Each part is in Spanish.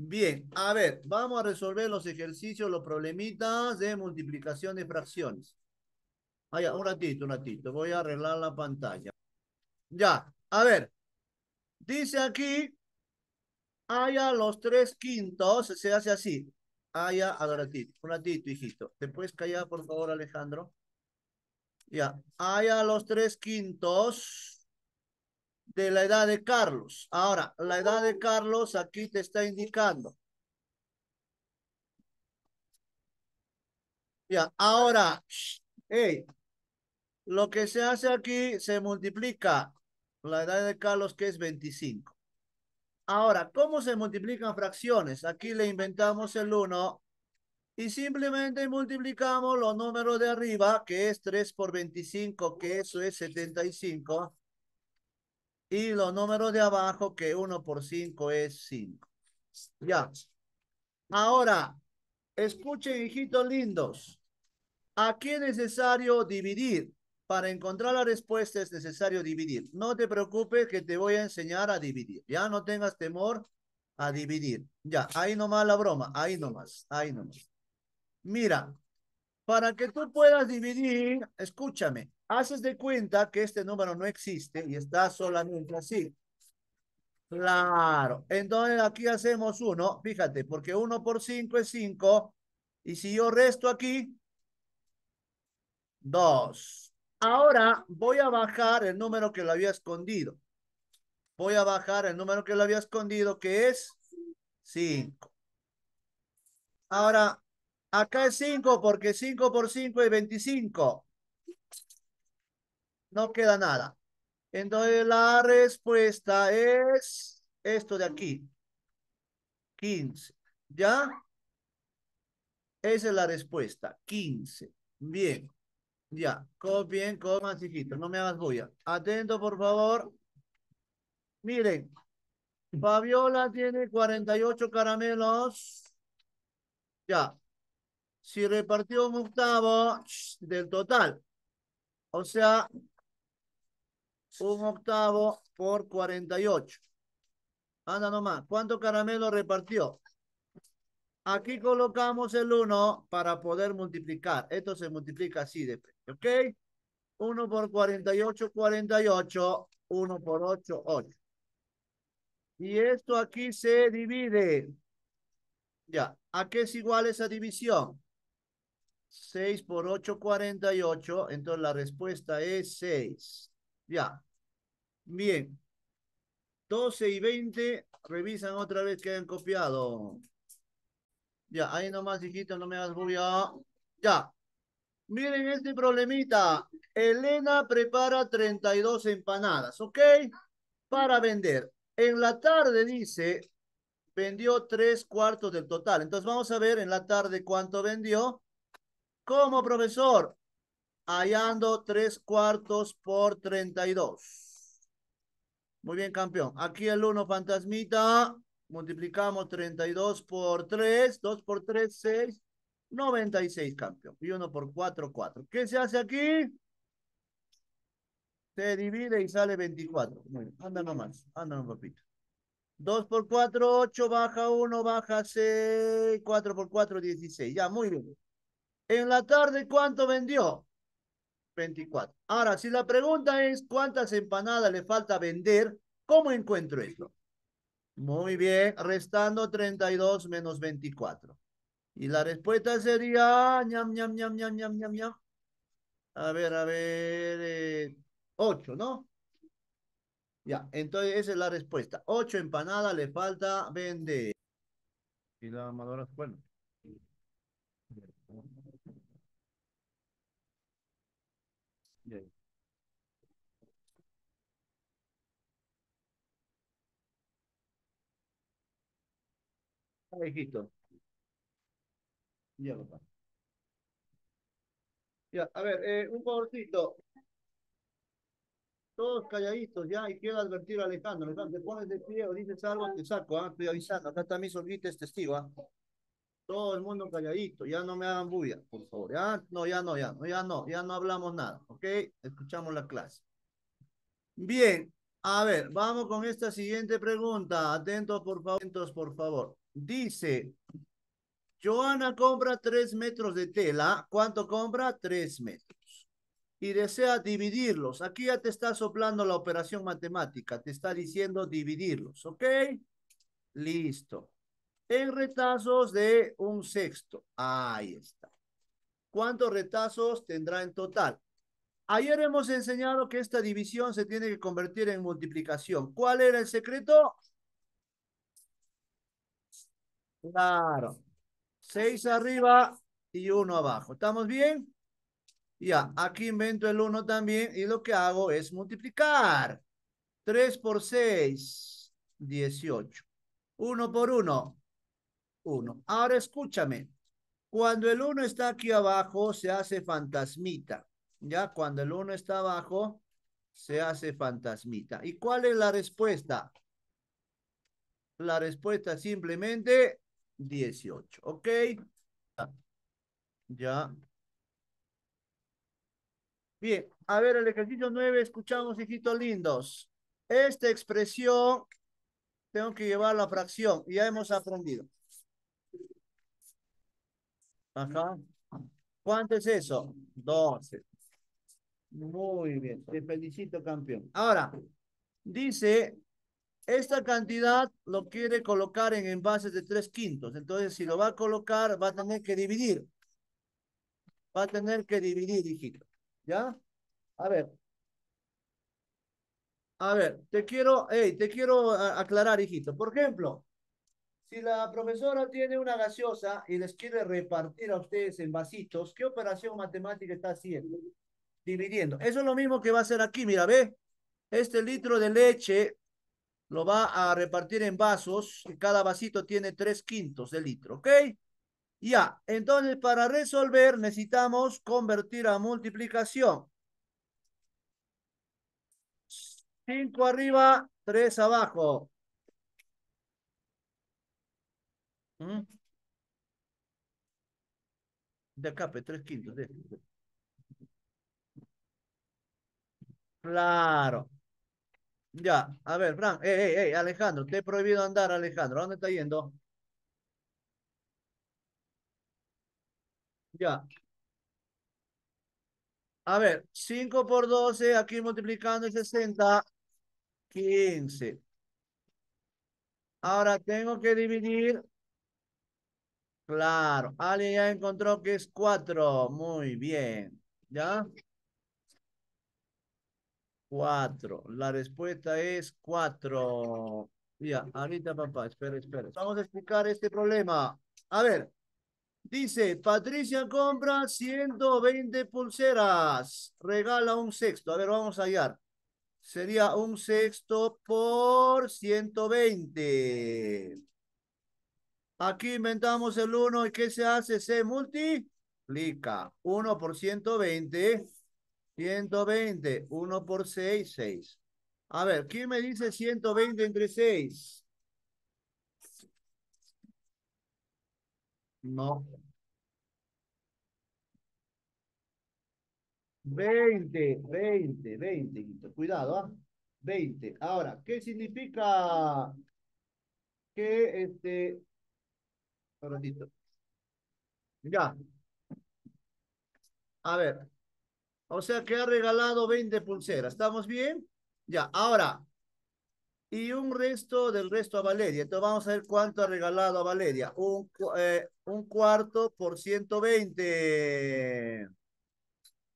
Bien, a ver, vamos a resolver los ejercicios, los problemitas de multiplicación de fracciones. Ah, un ratito, un ratito. Voy a arreglar la pantalla. Ya, a ver. Dice aquí, haya los tres quintos, se hace así. Haya, a ver, un ratito, hijito. ¿Te puedes callar, por favor, Alejandro? Ya, haya los tres quintos de la edad de Carlos. Ahora, la edad de Carlos aquí te está indicando. Ya, ahora, eh, lo que se hace aquí se multiplica la edad de Carlos que es 25. Ahora, ¿cómo se multiplican fracciones? Aquí le inventamos el 1 y simplemente multiplicamos los números de arriba, que es 3 por 25, que eso es 75. Y los números de abajo, que 1 por 5 es 5. Ya. Ahora, escuchen, hijitos lindos. Aquí es necesario dividir. Para encontrar la respuesta es necesario dividir. No te preocupes que te voy a enseñar a dividir. Ya no tengas temor a dividir. Ya, ahí nomás la broma. Ahí nomás, ahí nomás. Mira, para que tú puedas dividir, escúchame, haces de cuenta que este número no existe y está solamente así. Claro, entonces aquí hacemos uno. fíjate, porque uno por cinco es cinco. y si yo resto aquí, Dos. Ahora voy a bajar el número que lo había escondido. Voy a bajar el número que lo había escondido, que es cinco. Ahora, acá es cinco. porque cinco por cinco es 25. No queda nada. Entonces la respuesta es esto de aquí. 15. ¿Ya? Esa es la respuesta. 15. Bien. Ya. Copien, coman, hijitos. No me hagas bulla. Atento, por favor. Miren. Fabiola tiene 48 caramelos. Ya. Si repartió un octavo del total. O sea, un octavo por 48. Anda nomás. ¿Cuánto caramelo repartió? Aquí colocamos el 1 para poder multiplicar. Esto se multiplica así de ¿Ok? 1 por 48, 48. 1 por 8, 8. Y esto aquí se divide. Ya. ¿A qué es igual esa división? 6 por 8, 48. Entonces la respuesta es 6. Ya. Bien. 12 y 20 revisan otra vez que hayan copiado. Ya, ahí nomás, hijito, no me hagas bulla. Ya. Miren este problemita. Elena prepara 32 empanadas, ¿ok? Para vender. En la tarde, dice, vendió tres cuartos del total. Entonces, vamos a ver en la tarde cuánto vendió. ¿Cómo, profesor? hallando tres cuartos por 32. Muy bien, campeón. Aquí el 1, fantasmita. Multiplicamos 32 por 3. 2 por 3, 6. 96, campeón. Y 1 por 4, 4. ¿Qué se hace aquí? Se divide y sale 24. Muy bien. Anda nomás. Anda nomás, papito. 2 por 4, 8. Baja 1, baja 6. 4 por 4, 16. Ya, muy bien. En la tarde, ¿cuánto vendió? 24. Ahora, si la pregunta es cuántas empanadas le falta vender, ¿cómo encuentro eso? Muy bien, restando 32 menos 24. Y la respuesta sería, ñam, ñam, ñam, ñam, ñam, ñam, ñam. A ver, a ver, eh, ocho, 8, ¿no? Ya, entonces esa es la respuesta. 8 empanadas le falta vender. Y la amadora, bueno. Alejito. Ya, papá. Ya, a ver, eh, un favorcito. Todos calladitos ya, y quiero advertir a Alejandro. te pones de pie o dices algo, te saco, ah, estoy avisando. Acá también mi es testigo, ah. Todo el mundo calladito, ya no me hagan bulla, por favor. Ya no, ya no, ya no, ya no, ya no hablamos nada, ¿ok? Escuchamos la clase. Bien, a ver, vamos con esta siguiente pregunta. Atentos, por favor. Atentos, por favor. Dice, Joana compra tres metros de tela. ¿Cuánto compra? Tres metros. Y desea dividirlos. Aquí ya te está soplando la operación matemática. Te está diciendo dividirlos. ¿Ok? Listo. En retazos de un sexto. Ahí está. ¿Cuántos retazos tendrá en total? Ayer hemos enseñado que esta división se tiene que convertir en multiplicación. ¿Cuál era el secreto? Claro. Seis arriba y uno abajo. ¿Estamos bien? Ya, aquí invento el 1 también y lo que hago es multiplicar. 3 por 6, 18. 1 por 1, 1. Ahora escúchame. Cuando el 1 está aquí abajo, se hace fantasmita. Ya, cuando el 1 está abajo, se hace fantasmita. ¿Y cuál es la respuesta? La respuesta simplemente 18. ¿Ok? Ya. Bien, a ver el ejercicio 9, escuchamos, hijitos lindos. Esta expresión tengo que llevar la fracción, ya hemos aprendido. Ajá. ¿Cuánto es eso? 12. Muy bien, te felicito, campeón. Ahora, dice esta cantidad lo quiere colocar en envases de tres quintos. Entonces, si lo va a colocar, va a tener que dividir. Va a tener que dividir, hijito. ¿Ya? A ver. A ver, te quiero, hey, te quiero aclarar, hijito. Por ejemplo, si la profesora tiene una gaseosa y les quiere repartir a ustedes en vasitos, ¿qué operación matemática está haciendo? Dividiendo. Eso es lo mismo que va a hacer aquí, mira, ve. Este litro de leche lo va a repartir en vasos. Y cada vasito tiene tres quintos de litro, ¿ok? Ya, entonces para resolver necesitamos convertir a multiplicación. Cinco arriba, tres abajo. ¿Mm? De acá, tres quintos. Claro. Ya, a ver, Fran, eh, eh, eh, Alejandro, te he prohibido andar, Alejandro, ¿a dónde está yendo? Ya. A ver, 5 por 12, aquí multiplicando 60, 15. Ahora tengo que dividir. Claro, alguien ya encontró que es 4. Muy bien. ¿Ya? Cuatro. La respuesta es cuatro. Ya, ahorita papá, espera, espera. Vamos a explicar este problema. A ver, dice, Patricia compra 120 pulseras, regala un sexto. A ver, vamos a hallar. Sería un sexto por 120. Aquí inventamos el uno. y ¿qué se hace? Se multiplica. Uno por 120 120, 1 por 6, 6. A ver, ¿quién me dice 120 entre 6? No. 20, 20, 20, cuidado, ¿ah? 20. Ahora, ¿qué significa que este... Un ratito. Ya. A ver, o sea que ha regalado 20 pulseras. ¿Estamos bien? Ya, ahora. Y un resto del resto a Valeria. Entonces vamos a ver cuánto ha regalado a Valeria. Un, eh, cuarto por 120.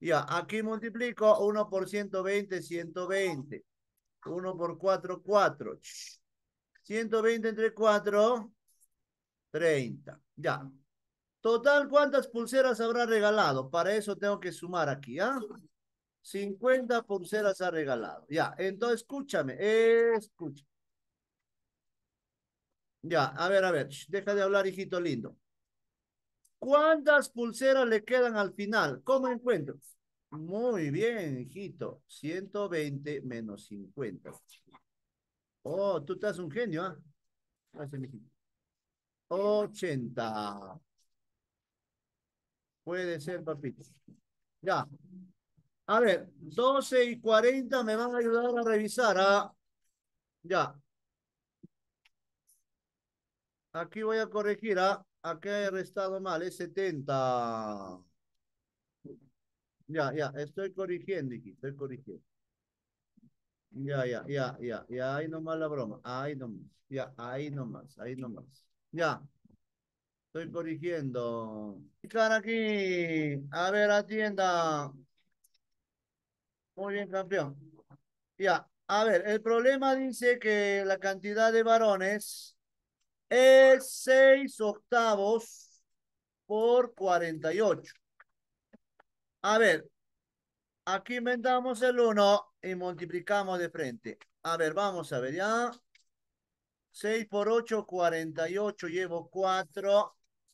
Ya, aquí multiplico 1 por 120, 120. 1 por 4, 4. 120 entre 4, 30. Ya. Total, ¿cuántas pulseras habrá regalado? Para eso tengo que sumar aquí, ¿ah? 50 pulseras ha regalado. Ya, entonces escúchame, escucha. Ya, a ver, a ver, deja de hablar, hijito lindo. ¿Cuántas pulseras le quedan al final? ¿Cómo encuentro? Muy bien, hijito. 120 menos 50. Oh, tú estás un genio, ¿ah? ¿eh? 80. Puede ser, papito. Ya. A ver, 12 y 40 me van a ayudar a revisar. a ¿ah? Ya. Aquí voy a corregir. ¿ah? Aquí he restado mal. Es 70. Ya, ya. Estoy corrigiendo, aquí. Estoy corrigiendo. Ya, ya, ya, ya. Ya, ahí nomás la broma. Ahí nomás. Ya, ahí nomás. Ahí nomás. Ya. Estoy corrigiendo. Están aquí. A ver, atienda. Muy bien, campeón. Ya. A ver, el problema dice que la cantidad de varones es 6 octavos por 48. A ver, aquí inventamos el 1 y multiplicamos de frente. A ver, vamos a ver ya. 6 por 8, 48, llevo 4.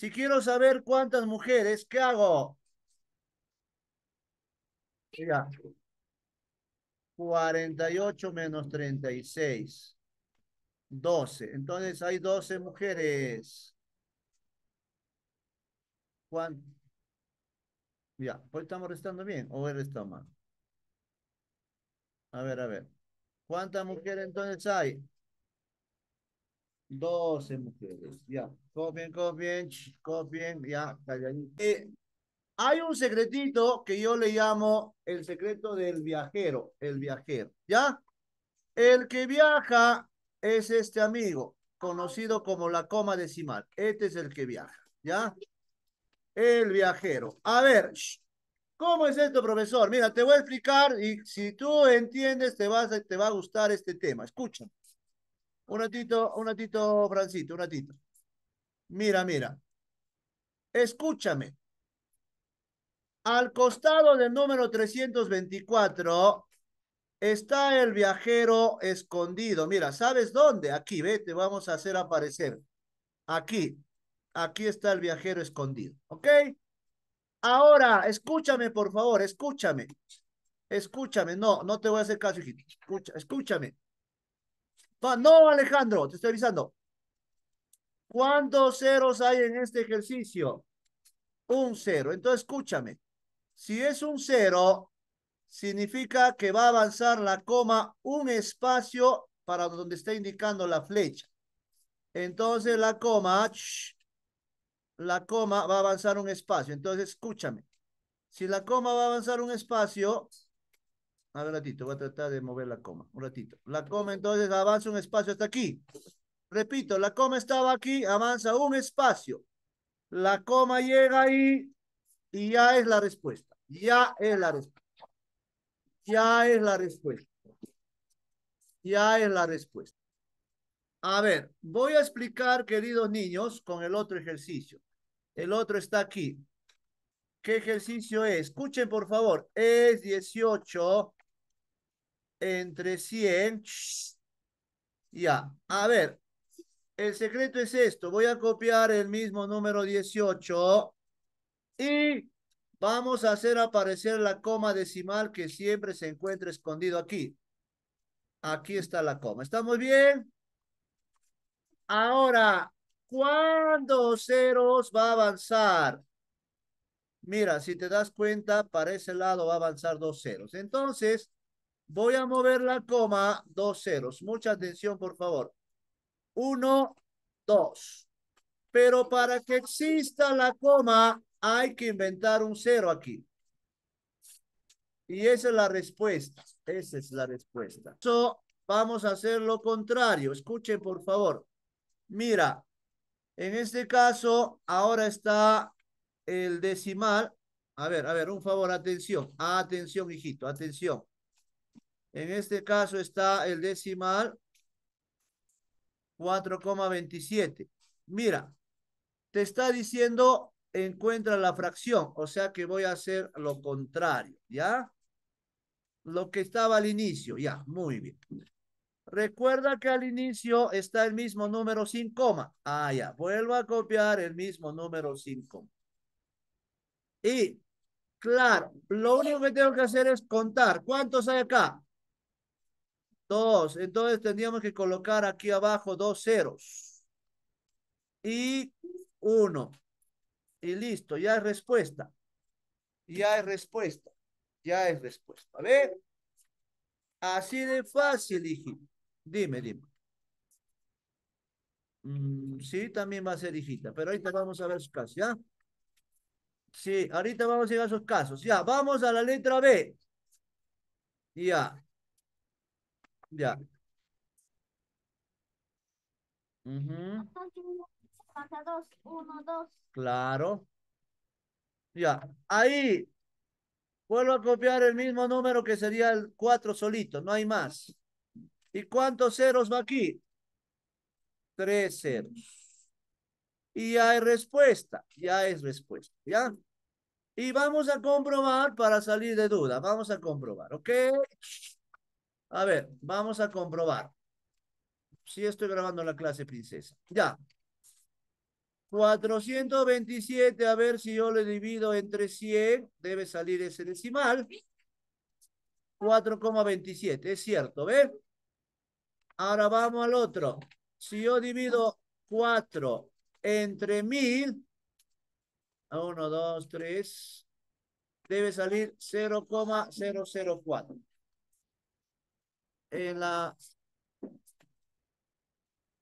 Si quiero saber cuántas mujeres, ¿qué hago? y 48 menos 36. 12. Entonces hay 12 mujeres. ¿Cuánto? Ya, pues estamos restando bien o he restado mal. A ver, a ver. ¿Cuántas mujeres entonces hay? 12 mujeres. Ya, copien, copien, copien, ya, eh, hay un secretito que yo le llamo el secreto del viajero, el viajero, ¿ya? El que viaja es este amigo, conocido como la coma decimal. Este es el que viaja, ¿ya? El viajero. A ver, ¿cómo es esto, profesor? Mira, te voy a explicar y si tú entiendes, te, vas te va a gustar este tema. Escúchame. Un ratito, un ratito, Francito, un ratito. Mira, mira. Escúchame. Al costado del número 324 está el viajero escondido. Mira, ¿sabes dónde? Aquí, vete, te vamos a hacer aparecer. Aquí, aquí está el viajero escondido, ¿ok? Ahora, escúchame, por favor, escúchame. Escúchame, no, no te voy a hacer caso, escúchame. No, Alejandro, te estoy avisando. ¿Cuántos ceros hay en este ejercicio? Un cero. Entonces, escúchame. Si es un cero, significa que va a avanzar la coma un espacio para donde está indicando la flecha. Entonces, la coma, la coma va a avanzar un espacio. Entonces, escúchame. Si la coma va a avanzar un espacio, a ver, un ratito, voy a tratar de mover la coma. Un ratito. La coma entonces avanza un espacio hasta aquí. Repito, la coma estaba aquí, avanza un espacio. La coma llega ahí y ya es la respuesta. Ya es la respuesta. Ya es la respuesta. Ya es la respuesta. A ver, voy a explicar, queridos niños, con el otro ejercicio. El otro está aquí. ¿Qué ejercicio es? Escuchen, por favor. Es 18 entre 100. Ya, a ver, el secreto es esto. Voy a copiar el mismo número 18 y vamos a hacer aparecer la coma decimal que siempre se encuentra escondido aquí. Aquí está la coma. ¿Estamos bien? Ahora, ¿cuántos ceros va a avanzar? Mira, si te das cuenta, para ese lado va a avanzar dos ceros. Entonces, Voy a mover la coma, dos ceros. Mucha atención, por favor. Uno, dos. Pero para que exista la coma, hay que inventar un cero aquí. Y esa es la respuesta. Esa es la respuesta. So, vamos a hacer lo contrario. Escuchen, por favor. Mira, en este caso, ahora está el decimal. A ver, a ver, un favor, atención. Atención, hijito, atención. En este caso está el decimal 4,27. Mira, te está diciendo encuentra la fracción, o sea que voy a hacer lo contrario, ¿ya? Lo que estaba al inicio, ya, muy bien. Recuerda que al inicio está el mismo número sin coma. Ah, ya, vuelvo a copiar el mismo número sin coma. Y, claro, lo único que tengo que hacer es contar. ¿Cuántos hay acá? Dos. Entonces tendríamos que colocar aquí abajo dos ceros. Y uno. Y listo, ya es respuesta. Ya es respuesta. Ya es respuesta. ver. Así de fácil, hijita. Dime, dime. Mm, sí, también va a ser hijita, pero ahorita vamos a ver sus casos, ¿ya? Sí, ahorita vamos a llegar a sus casos. Ya, vamos a la letra B. Ya. Ya. dos, uno, dos. Claro. Ya, ahí vuelvo a copiar el mismo número que sería el cuatro solito, no hay más. ¿Y cuántos ceros va aquí? Tres ceros. Y ya hay respuesta, ya es respuesta, ¿ya? Y vamos a comprobar para salir de duda, vamos a comprobar, ¿ok? A ver, vamos a comprobar. Si sí estoy grabando la clase, princesa. Ya. 427, a ver si yo le divido entre 100, debe salir ese decimal. 4,27, es cierto, ¿ves? Ahora vamos al otro. Si yo divido 4 entre 1000, 1, 2, 3, debe salir 0,004 en la...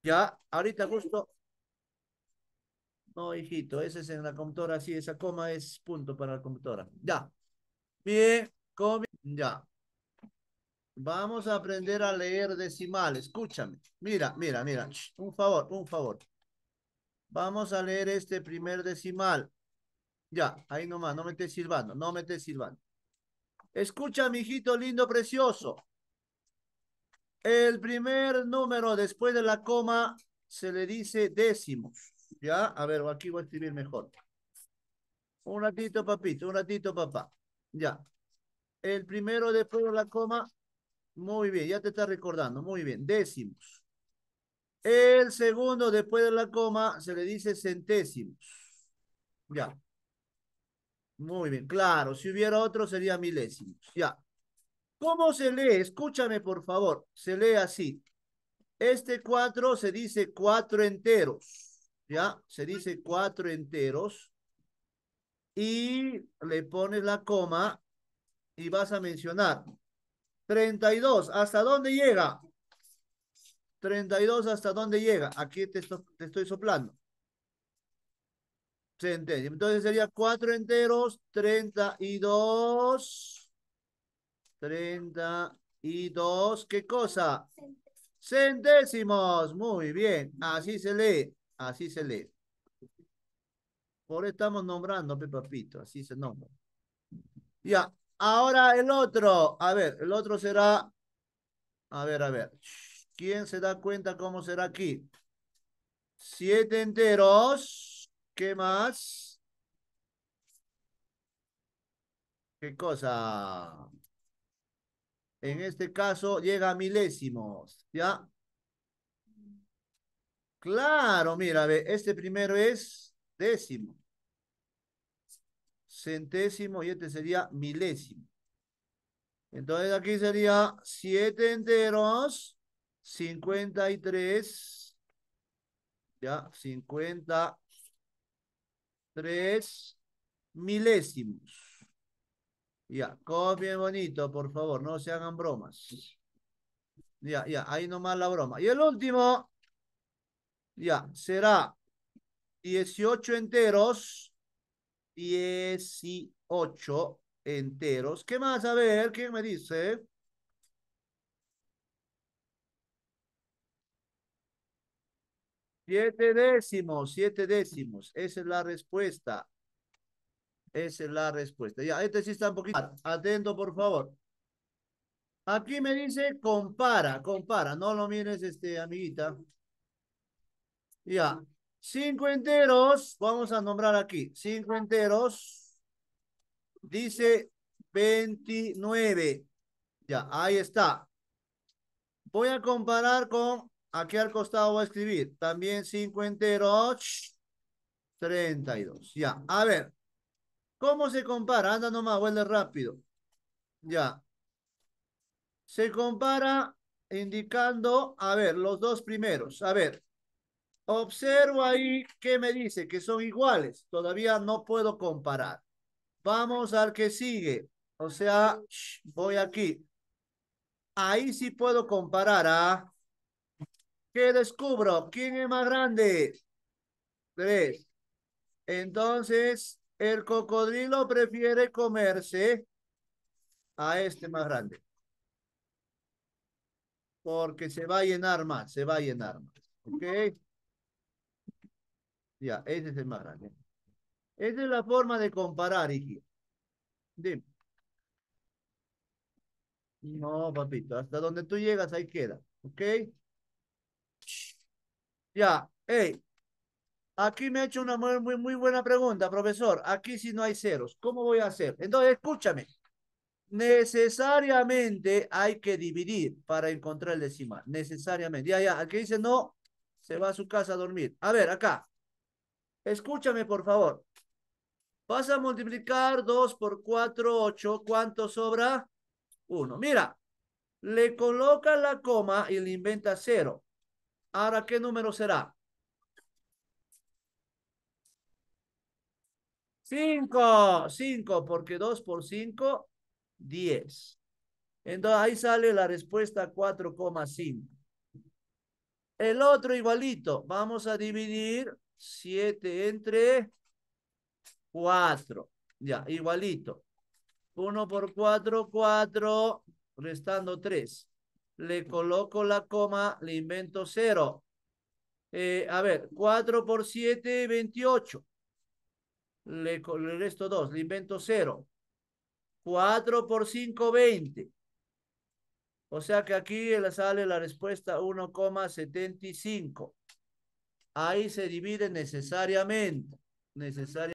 Ya, ahorita justo... No, hijito, ese es en la computadora, sí, esa coma es punto para la computadora. Ya. Bien, Ya. Vamos a aprender a leer decimal, escúchame. Mira, mira, mira, un favor, un favor. Vamos a leer este primer decimal. Ya, ahí nomás, no me estés silbando, no me estés silbando. Escucha, hijito lindo, precioso. El primer número después de la coma se le dice décimos. ¿Ya? A ver, aquí voy a escribir mejor. Un ratito, papito, un ratito, papá. Ya. El primero después de la coma. Muy bien, ya te está recordando. Muy bien, décimos. El segundo después de la coma se le dice centésimos. Ya. Muy bien, claro. Si hubiera otro sería milésimos. Ya. ¿Cómo se lee? Escúchame, por favor. Se lee así. Este cuatro se dice cuatro enteros. ¿Ya? Se dice cuatro enteros. Y le pones la coma y vas a mencionar. 32. ¿Hasta dónde llega? 32. ¿Hasta dónde llega? Aquí te, estoy soplando. Entonces sería cuatro enteros, 32 y 32, ¿qué cosa? Centésimos. Muy bien, así se lee, así se lee. Por eso estamos nombrando, Pito. así se nombra. Ya, ahora el otro. A ver, el otro será... A ver, a ver. ¿Quién se da cuenta cómo será aquí? Siete enteros. ¿Qué más? ¿Qué cosa? En este caso llega a milésimos, ¿ya? Claro, mira, ve, este primero es décimo. Centésimo y este sería milésimo. Entonces aquí sería siete enteros, cincuenta y tres, ya, Cincuenta tres milésimos. Ya, copien bonito, por favor, no se hagan bromas. Ya, ya, ahí nomás la broma. Y el último, ya, será 18 enteros, 18 enteros. ¿Qué más? A ver, ¿quién me dice? Siete décimos, siete décimos. Esa es la respuesta. Esa es la respuesta. Ya, este sí está un poquito atento, por favor. Aquí me dice compara, compara. No lo mires, este, amiguita. Ya. Cinco enteros, vamos a nombrar aquí. Cinco enteros. Dice 29. Ya, ahí está. Voy a comparar con, aquí al costado voy a escribir. También cinco enteros. 32. Ya, a ver. ¿Cómo se compara? Anda nomás, vuelve rápido. Ya. Se compara indicando, a ver, los dos primeros. A ver, observo ahí qué me dice que son iguales. Todavía no puedo comparar. Vamos al que sigue. O sea, voy aquí. Ahí sí puedo comparar a... ¿Qué descubro? ¿Quién es más grande? Tres. Entonces, el cocodrilo prefiere comerse a este más grande. Porque se va a llenar más, se va a llenar más. ¿Ok? Ya, ese es el más grande. Esa es la forma de comparar, ¿y Dime. No, papito, hasta donde tú llegas ahí queda. ¿Ok? Ya, hey, Aquí me ha hecho una muy, muy, buena pregunta, profesor. Aquí si no hay ceros, ¿cómo voy a hacer? Entonces, escúchame. Necesariamente hay que dividir para encontrar el decimal. Necesariamente. Ya, ya. Aquí dice no, se va a su casa a dormir. A ver, acá. Escúchame, por favor. Vas a multiplicar 2 por 4, 8. ¿Cuánto sobra? 1. Mira, le coloca la coma y le inventa 0. Ahora, ¿qué número será? 5, 5, porque 2 por 5, 10. Entonces ahí sale la respuesta 4,5. El otro igualito. Vamos a dividir 7 entre 4. Ya, igualito. 1 por 4, 4, restando 3. Le coloco la coma, le invento 0. Eh, a ver, 4 por 7, 28 le, le resto 2, le invento 0. 4 por 5, 20. O sea que aquí le sale la respuesta 1,75. Ahí se divide necesariamente. Necesariamente.